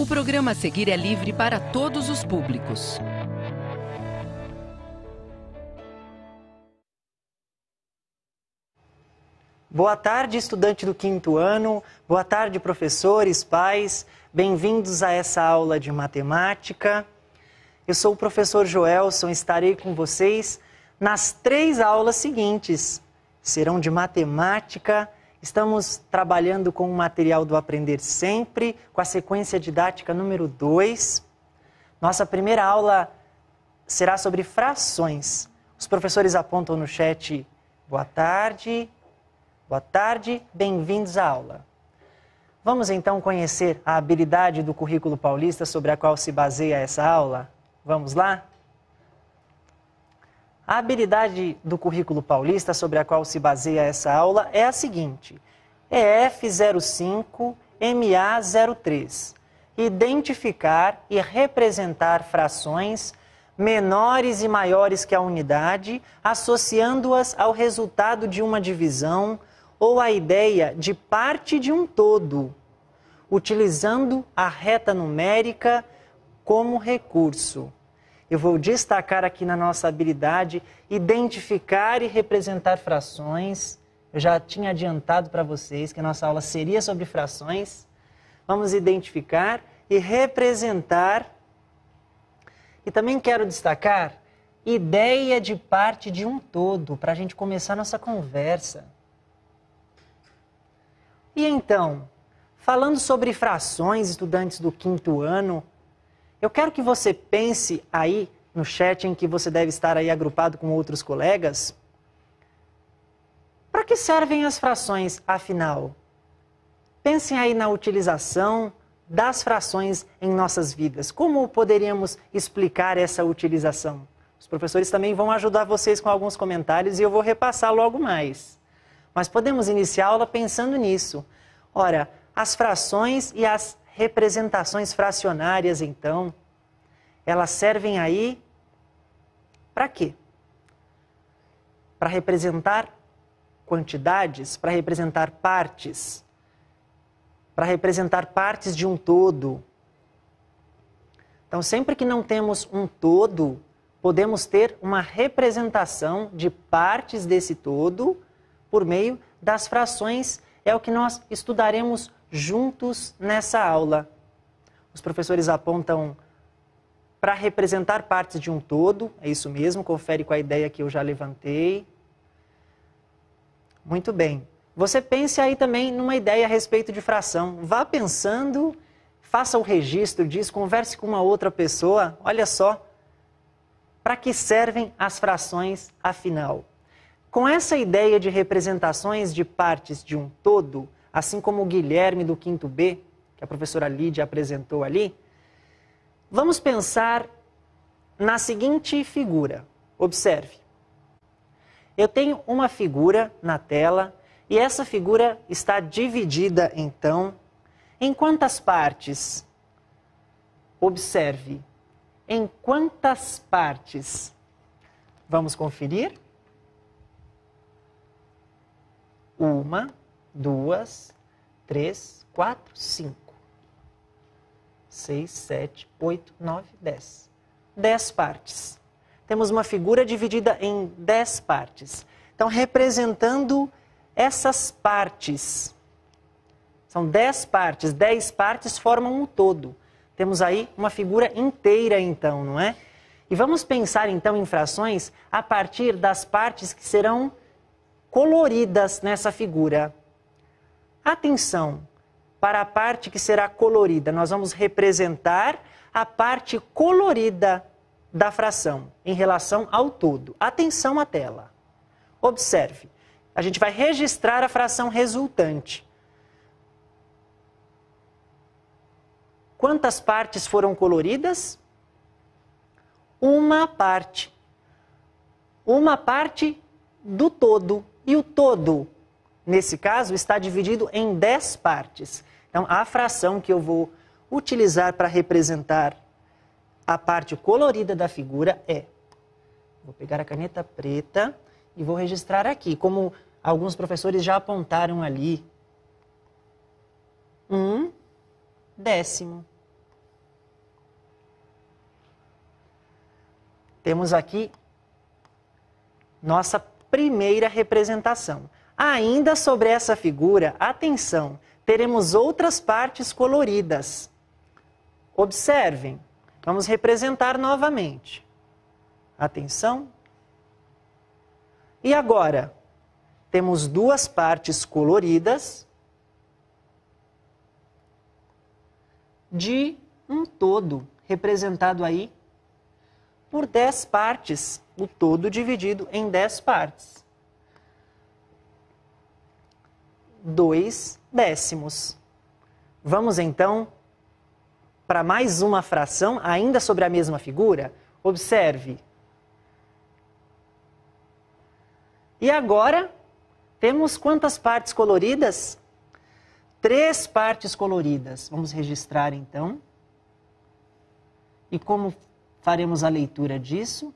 O programa a seguir é livre para todos os públicos. Boa tarde, estudante do quinto ano. Boa tarde, professores, pais. Bem-vindos a essa aula de matemática. Eu sou o professor Joelson e estarei com vocês nas três aulas seguintes. Serão de matemática, Estamos trabalhando com o material do Aprender Sempre, com a sequência didática número 2. Nossa primeira aula será sobre frações. Os professores apontam no chat boa tarde, boa tarde, bem-vindos à aula. Vamos então conhecer a habilidade do currículo paulista sobre a qual se baseia essa aula? Vamos lá? A habilidade do currículo paulista sobre a qual se baseia essa aula é a seguinte: EF05MA03. Identificar e representar frações menores e maiores que a unidade, associando-as ao resultado de uma divisão ou à ideia de parte de um todo, utilizando a reta numérica como recurso eu vou destacar aqui na nossa habilidade identificar e representar frações. Eu já tinha adiantado para vocês que a nossa aula seria sobre frações. Vamos identificar e representar. E também quero destacar ideia de parte de um todo, para a gente começar nossa conversa. E então, falando sobre frações, estudantes do quinto ano, eu quero que você pense aí no chat em que você deve estar aí agrupado com outros colegas. Para que servem as frações, afinal? Pensem aí na utilização das frações em nossas vidas. Como poderíamos explicar essa utilização? Os professores também vão ajudar vocês com alguns comentários e eu vou repassar logo mais. Mas podemos iniciar a aula pensando nisso. Ora, as frações e as representações fracionárias, então, elas servem aí para quê? Para representar quantidades, para representar partes, para representar partes de um todo. Então, sempre que não temos um todo, podemos ter uma representação de partes desse todo por meio das frações. É o que nós estudaremos juntos nessa aula. Os professores apontam para representar partes de um todo, é isso mesmo, confere com a ideia que eu já levantei. Muito bem. Você pense aí também numa ideia a respeito de fração. Vá pensando, faça o registro disso, converse com uma outra pessoa. Olha só, para que servem as frações afinal? Com essa ideia de representações de partes de um todo, assim como o Guilherme do quinto B, que a professora Lídia apresentou ali, vamos pensar na seguinte figura. Observe. Eu tenho uma figura na tela e essa figura está dividida então em quantas partes? Observe. Em quantas partes? Vamos conferir? Uma, duas, três, quatro, cinco, seis, sete, oito, nove, dez. Dez partes. Temos uma figura dividida em dez partes. Então, representando essas partes. São dez partes. Dez partes formam um todo. Temos aí uma figura inteira, então, não é? E vamos pensar, então, em frações a partir das partes que serão coloridas nessa figura. Atenção para a parte que será colorida. Nós vamos representar a parte colorida da fração em relação ao todo. Atenção à tela. Observe, a gente vai registrar a fração resultante. Quantas partes foram coloridas? Uma parte. Uma parte do todo. E o todo nesse caso, está dividido em 10 partes. Então, a fração que eu vou utilizar para representar a parte colorida da figura é. Vou pegar a caneta preta e vou registrar aqui, como alguns professores já apontaram ali. Um décimo. Temos aqui nossa primeira representação. Ainda sobre essa figura, atenção, teremos outras partes coloridas. Observem, vamos representar novamente. Atenção. E agora, temos duas partes coloridas de um todo, representado aí por 10 partes, o todo dividido em 10 partes. 2 décimos. Vamos então para mais uma fração, ainda sobre a mesma figura. Observe. E agora temos quantas partes coloridas? Três partes coloridas. Vamos registrar então. E como faremos a leitura disso?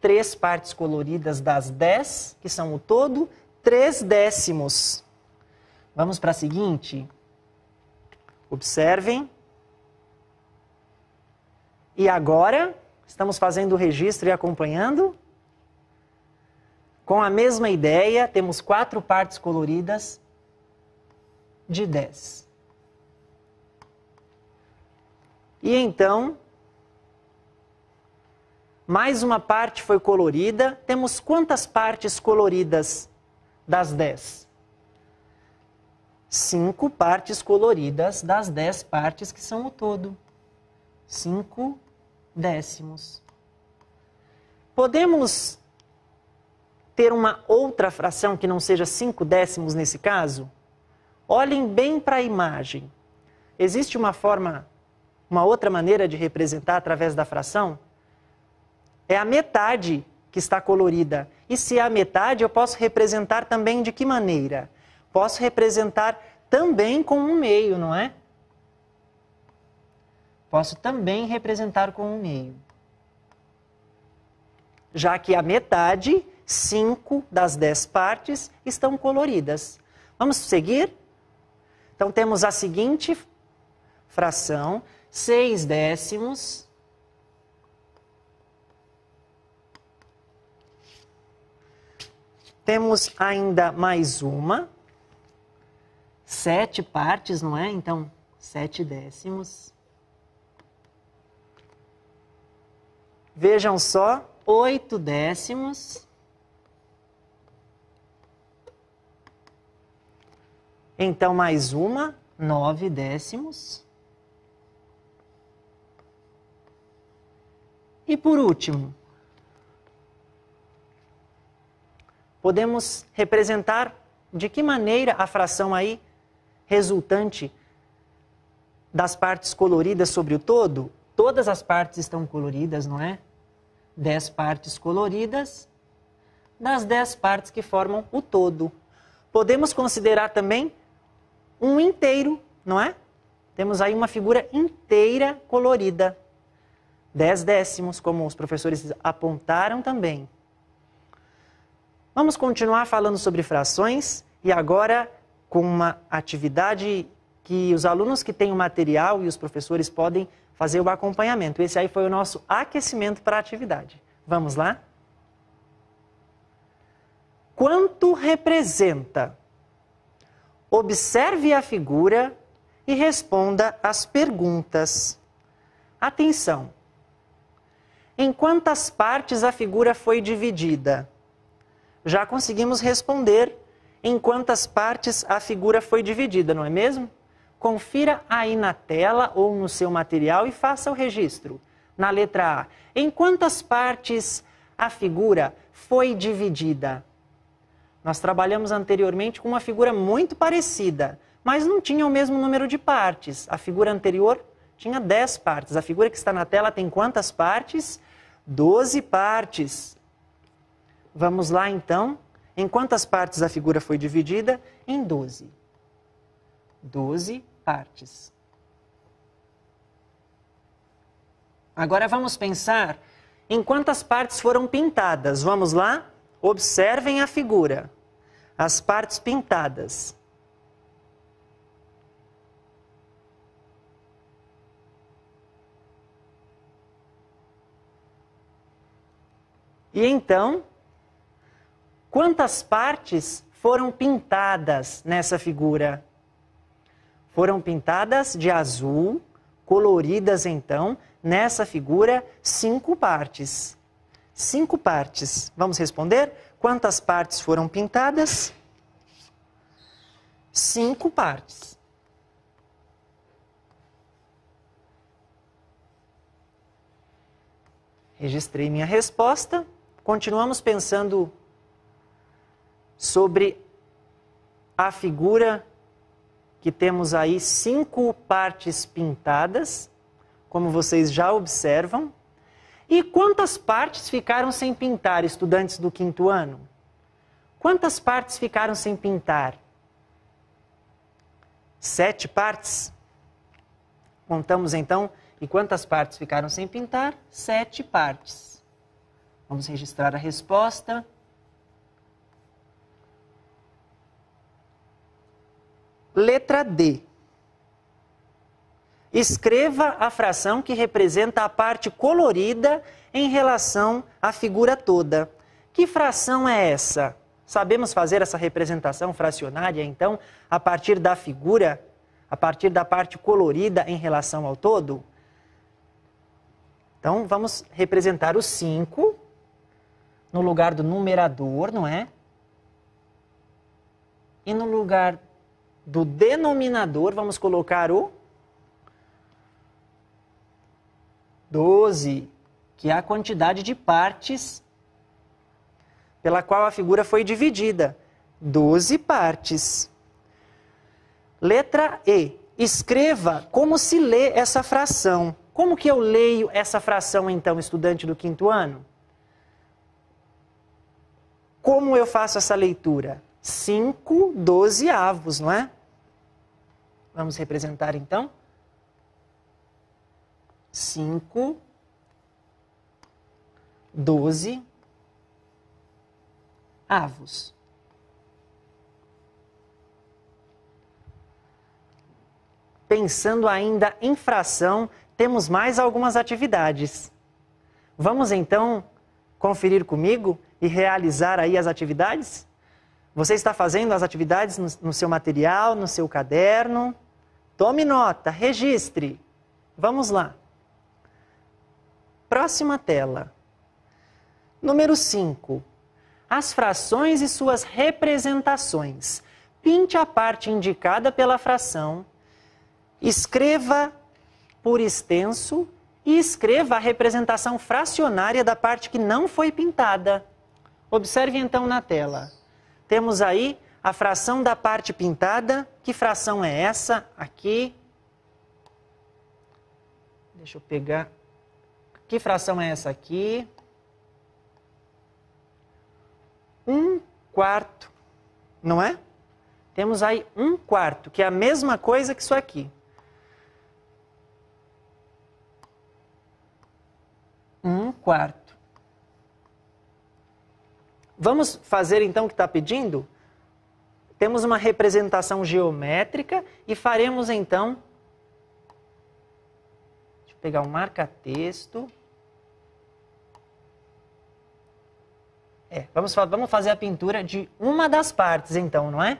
Três partes coloridas das dez, que são o todo, três décimos. Vamos para a seguinte. Observem. E agora, estamos fazendo o registro e acompanhando. Com a mesma ideia, temos quatro partes coloridas de 10. E então, mais uma parte foi colorida. Temos quantas partes coloridas das 10? cinco partes coloridas das dez partes que são o todo. Cinco décimos. Podemos ter uma outra fração que não seja cinco décimos nesse caso? Olhem bem para a imagem. Existe uma forma, uma outra maneira de representar através da fração? É a metade que está colorida. E se é a metade, eu posso representar também de que maneira? Posso representar também com um meio, não é? Posso também representar com um meio. Já que a metade, 5 das 10 partes, estão coloridas. Vamos seguir? Então temos a seguinte fração: 6 décimos. Temos ainda mais uma, sete partes, não é? Então, sete décimos. Vejam só, oito décimos. Então, mais uma, nove décimos. E por último, podemos representar de que maneira a fração aí resultante das partes coloridas sobre o todo? Todas as partes estão coloridas, não é? Dez partes coloridas das dez partes que formam o todo. Podemos considerar também um inteiro, não é? Temos aí uma figura inteira colorida. Dez décimos, como os professores apontaram também. Vamos continuar falando sobre frações e agora com uma atividade que os alunos que têm o material e os professores podem fazer o acompanhamento. Esse aí foi o nosso aquecimento para a atividade. Vamos lá? Quanto representa? Observe a figura e responda as perguntas. Atenção! Em quantas partes a figura foi dividida? Já conseguimos responder em quantas partes a figura foi dividida, não é mesmo? Confira aí na tela ou no seu material e faça o registro. Na letra A, em quantas partes a figura foi dividida? Nós trabalhamos anteriormente com uma figura muito parecida, mas não tinha o mesmo número de partes. A figura anterior tinha 10 partes. A figura que está na tela tem quantas partes? 12 partes. Vamos lá então em quantas partes a figura foi dividida? Em 12. 12 partes. Agora vamos pensar em quantas partes foram pintadas. Vamos lá? Observem a figura. As partes pintadas. E então, Quantas partes foram pintadas nessa figura? Foram pintadas de azul, coloridas então, nessa figura, cinco partes. Cinco partes. Vamos responder? Quantas partes foram pintadas? Cinco partes. Registrei minha resposta. Continuamos pensando sobre a figura que temos aí cinco partes pintadas, como vocês já observam. E quantas partes ficaram sem pintar, estudantes do quinto ano? Quantas partes ficaram sem pintar? Sete partes? Contamos então. E quantas partes ficaram sem pintar? Sete partes. Vamos registrar a resposta. Letra D. Escreva a fração que representa a parte colorida em relação à figura toda. Que fração é essa? Sabemos fazer essa representação fracionária, então, a partir da figura, a partir da parte colorida em relação ao todo? Então, vamos representar o 5 no lugar do numerador, não é? E no lugar do denominador, vamos colocar o 12, que é a quantidade de partes pela qual a figura foi dividida. 12 partes. Letra E. Escreva como se lê essa fração. Como que eu leio essa fração, então, estudante do quinto ano? Como eu faço essa leitura? 5 avos, não é? Vamos representar então? 5, 12 avos. Pensando ainda em fração, temos mais algumas atividades. Vamos então conferir comigo e realizar aí as atividades? Você está fazendo as atividades no, seu material, no seu caderno? Tome nota, registre. Vamos lá. Próxima tela. Número 5. As frações e suas representações. Pinte a parte indicada pela fração, escreva por extenso e escreva a representação fracionária da parte que não foi pintada. Observe então na tela temos aí a fração da parte pintada. Que fração é essa? Aqui. Deixa eu pegar. Que fração é essa aqui? 1 um quarto, não é? Temos aí 1 um quarto, que é a mesma coisa que isso aqui. 1 um quarto. Vamos fazer então o que está pedindo? Temos uma representação geométrica e faremos então. Deixa eu pegar um marca-texto. É, vamos, vamos fazer a pintura de uma das partes, então, não é?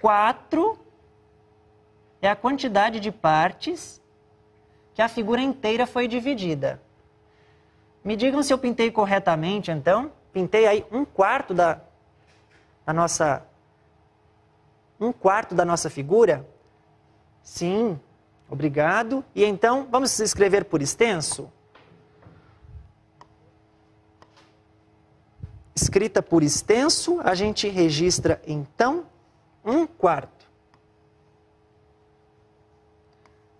4 é a quantidade de partes que a figura inteira foi dividida. Me digam se eu pintei corretamente, então pintei aí um quarto da, da nossa um quarto da nossa figura? Sim, obrigado. E então, vamos escrever por extenso? Escrita por extenso, a gente registra então um quarto.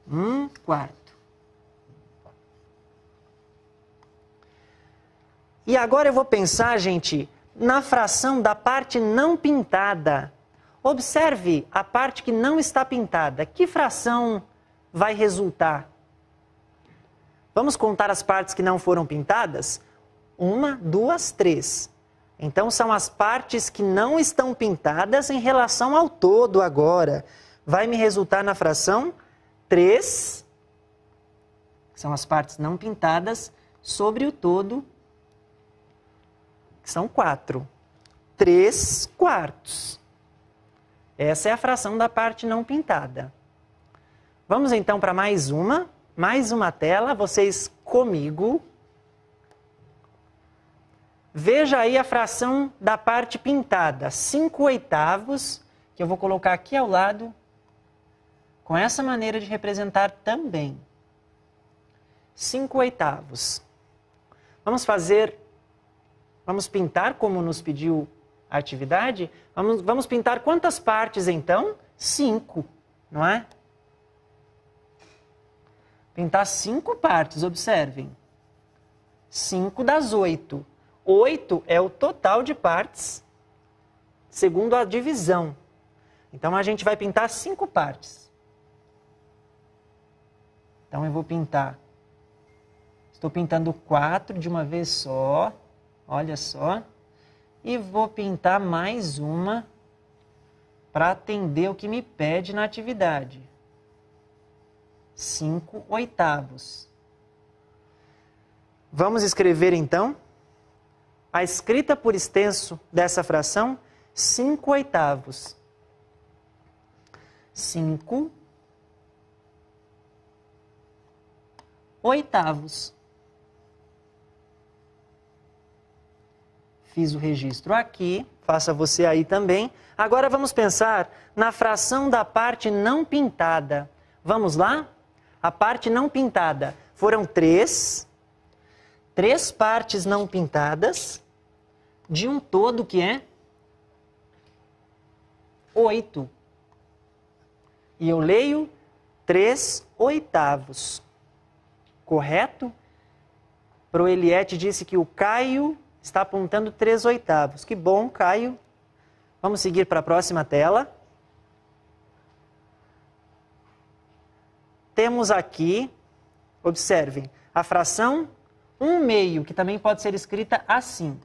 Um quarto. E agora eu vou pensar, gente, na fração da parte não pintada. Observe a parte que não está pintada. Que fração vai resultar? Vamos contar as partes que não foram pintadas? Uma, duas, três. Então são as partes que não estão pintadas em relação ao todo agora. Vai me resultar na fração 3, são as partes não pintadas, sobre o todo são quatro três quartos. Essa é a fração da parte não pintada. Vamos então para mais uma, mais uma tela, vocês comigo. Veja aí a fração da parte pintada, cinco oitavos, que eu vou colocar aqui ao lado, com essa maneira de representar também. cinco oitavos. Vamos fazer Vamos pintar como nos pediu a atividade? Vamos, vamos pintar quantas partes então? Cinco, não é? Pintar cinco partes, observem. Cinco das oito. Oito é o total de partes segundo a divisão. Então a gente vai pintar cinco partes. Então eu vou pintar. Estou pintando quatro de uma vez só olha só. E vou pintar mais uma para atender o que me pede na atividade. 5 oitavos. Vamos escrever então a escrita por extenso dessa fração, 5 oitavos. 5 oitavos. Fiz o registro aqui, faça você aí também. Agora vamos pensar na fração da parte não pintada. Vamos lá? A parte não pintada foram três, três partes não pintadas de um todo que é oito. E eu leio três oitavos. Correto? Proeliete disse que o Caio está apontando 3 oitavos. Que bom, Caio. Vamos seguir para a próxima tela. Temos aqui, observem, a fração 1 meio, que também pode ser escrita assim.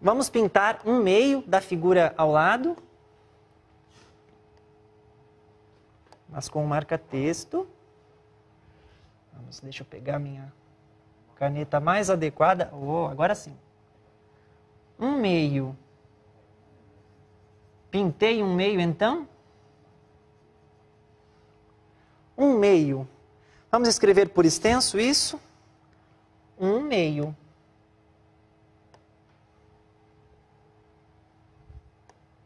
Vamos pintar 1 meio da figura ao lado, mas com marca-texto. deixa eu pegar minha Caneta mais adequada. Oh, agora sim. Um meio. Pintei um meio então? Um meio. Vamos escrever por extenso isso? Um meio.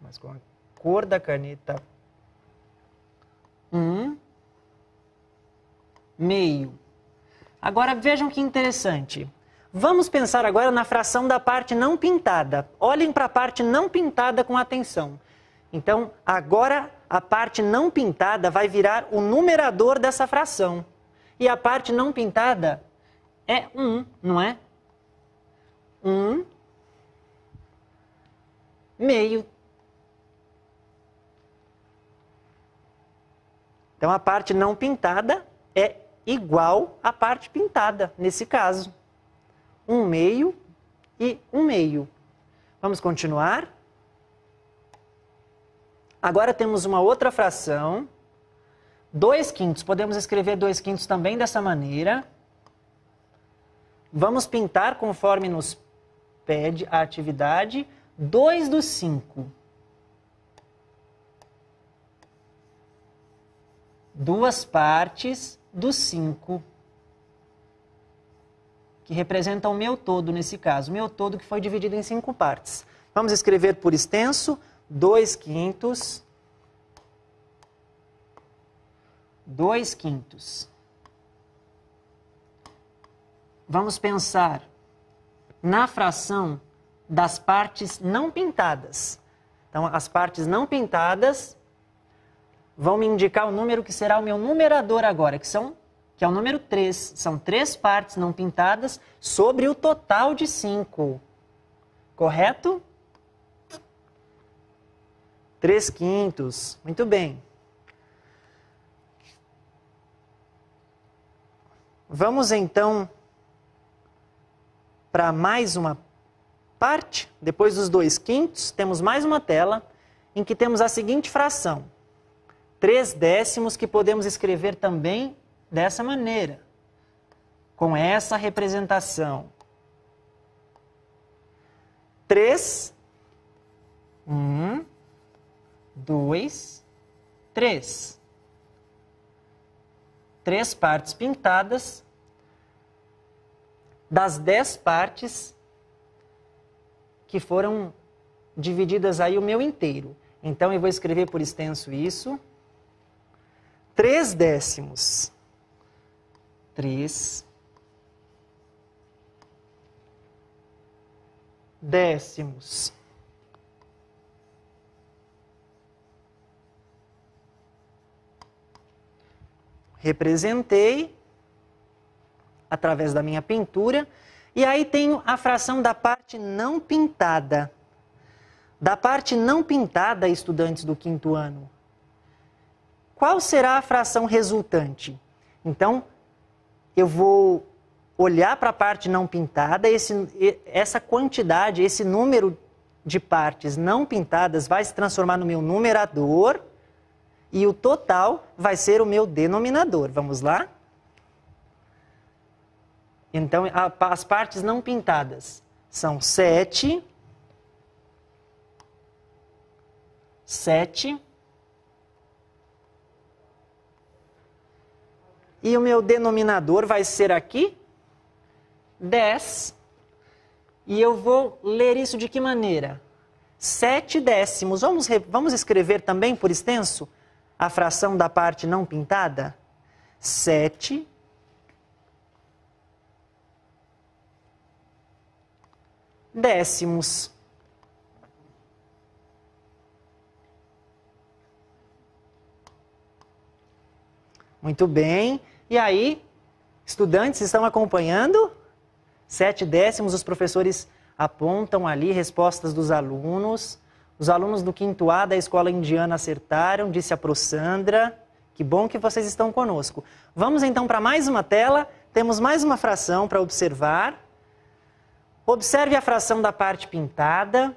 Mas com a cor da caneta. Um meio. Agora vejam que interessante. Vamos pensar agora na fração da parte não pintada. Olhem para a parte não pintada com atenção. Então, agora a parte não pintada vai virar o numerador dessa fração. E a parte não pintada é 1, não é? 1 meio. Então, a parte não pintada é igual à parte pintada, nesse caso. Um meio e um meio. Vamos continuar? Agora temos uma outra fração. 2 quintos. Podemos escrever 2 quintos também dessa maneira. Vamos pintar conforme nos pede a atividade 2 dos 5. Duas partes dos cinco, que representam o meu todo nesse caso, meu todo que foi dividido em cinco partes. Vamos escrever por extenso, 2 quintos, 2 quintos. Vamos pensar na fração das partes não pintadas. Então, as partes não pintadas vão me indicar o número que será o meu numerador agora, que são que é o número 3. São três partes não pintadas sobre o total de 5. Correto? 3 quintos. Muito bem. Vamos então para mais uma parte. Depois dos dois quintos, temos mais uma tela em que temos a seguinte fração. Três décimos que podemos escrever também dessa maneira, com essa representação. Três, um, dois, três. Três partes pintadas. Das dez partes que foram divididas aí o meu inteiro. Então, eu vou escrever por extenso isso três décimos. Três décimos. Representei através da minha pintura. E aí tenho a fração da parte não pintada. Da parte não pintada, estudantes do quinto ano, qual será a fração resultante? Então, eu vou olhar para a parte não pintada, esse, essa quantidade, esse número de partes não pintadas vai se transformar no meu numerador e o total vai ser o meu denominador. Vamos lá? Então, a, as partes não pintadas são 7, 7 E o meu denominador vai ser aqui 10. E eu vou ler isso de que maneira? 7 décimos. Vamos, vamos escrever também por extenso a fração da parte não pintada? 7 décimos. Muito bem. E aí, estudantes estão acompanhando? Sete décimos, os professores apontam ali respostas dos alunos. Os alunos do quinto A da escola indiana acertaram, disse a Prosandra. Que bom que vocês estão conosco. Vamos então para mais uma tela. Temos mais uma fração para observar. Observe a fração da parte pintada.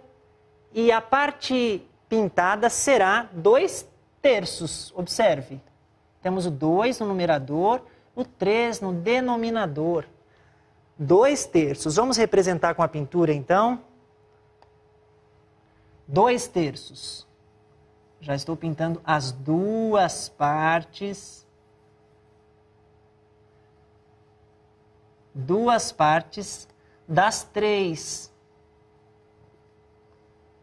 E a parte pintada será dois terços. Observe. Temos o 2 no numerador, o 3 no denominador. 2 terços. Vamos representar com a pintura, então? 2 terços. Já estou pintando as duas partes. Duas partes das três,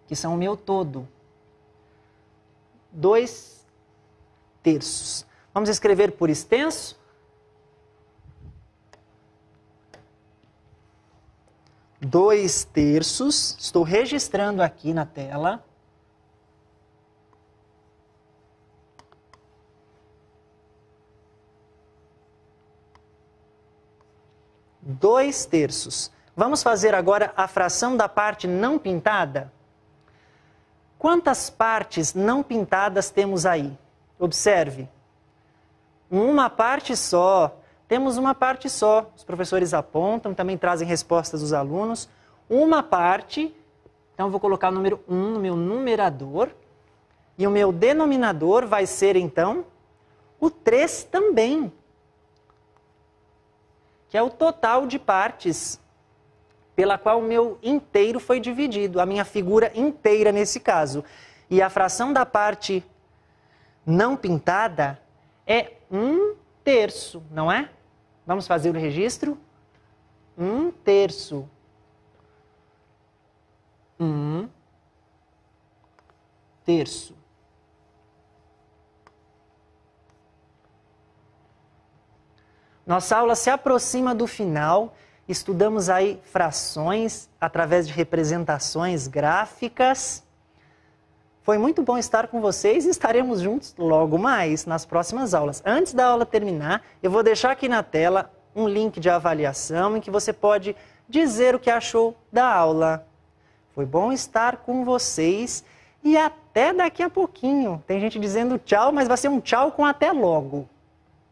que são o meu todo. Dois terços. Vamos escrever por extenso. Dois terços, estou registrando aqui na tela. Dois terços. Vamos fazer agora a fração da parte não pintada? Quantas partes não pintadas temos aí? Observe uma parte só. Temos uma parte só. Os professores apontam, também trazem respostas dos alunos. Uma parte. Então, vou colocar o número 1 no meu numerador. E o meu denominador vai ser, então, o 3 também, que é o total de partes pela qual o meu inteiro foi dividido, a minha figura inteira nesse caso. E a fração da parte não pintada é um terço, não é? Vamos fazer o registro? Um terço. Um terço. Nossa aula se aproxima do final. Estudamos aí frações através de representações gráficas. Foi muito bom estar com vocês e estaremos juntos logo mais nas próximas aulas. Antes da aula terminar, eu vou deixar aqui na tela um link de avaliação em que você pode dizer o que achou da aula. Foi bom estar com vocês e até daqui a pouquinho. Tem gente dizendo tchau, mas vai ser um tchau com até logo.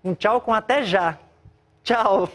Um tchau com até já. Tchau!